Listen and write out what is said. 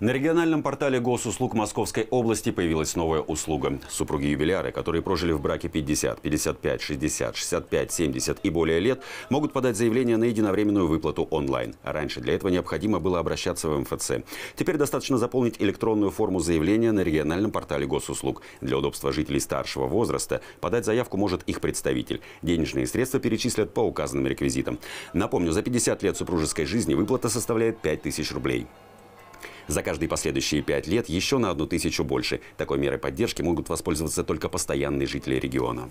На региональном портале госуслуг Московской области появилась новая услуга. Супруги-юбиляры, которые прожили в браке 50, 55, 60, 65, 70 и более лет, могут подать заявление на единовременную выплату онлайн. Раньше для этого необходимо было обращаться в МФЦ. Теперь достаточно заполнить электронную форму заявления на региональном портале госуслуг. Для удобства жителей старшего возраста подать заявку может их представитель. Денежные средства перечислят по указанным реквизитам. Напомню, за 50 лет супружеской жизни выплата составляет 5000 рублей. За каждые последующие пять лет еще на одну тысячу больше. Такой мерой поддержки могут воспользоваться только постоянные жители региона.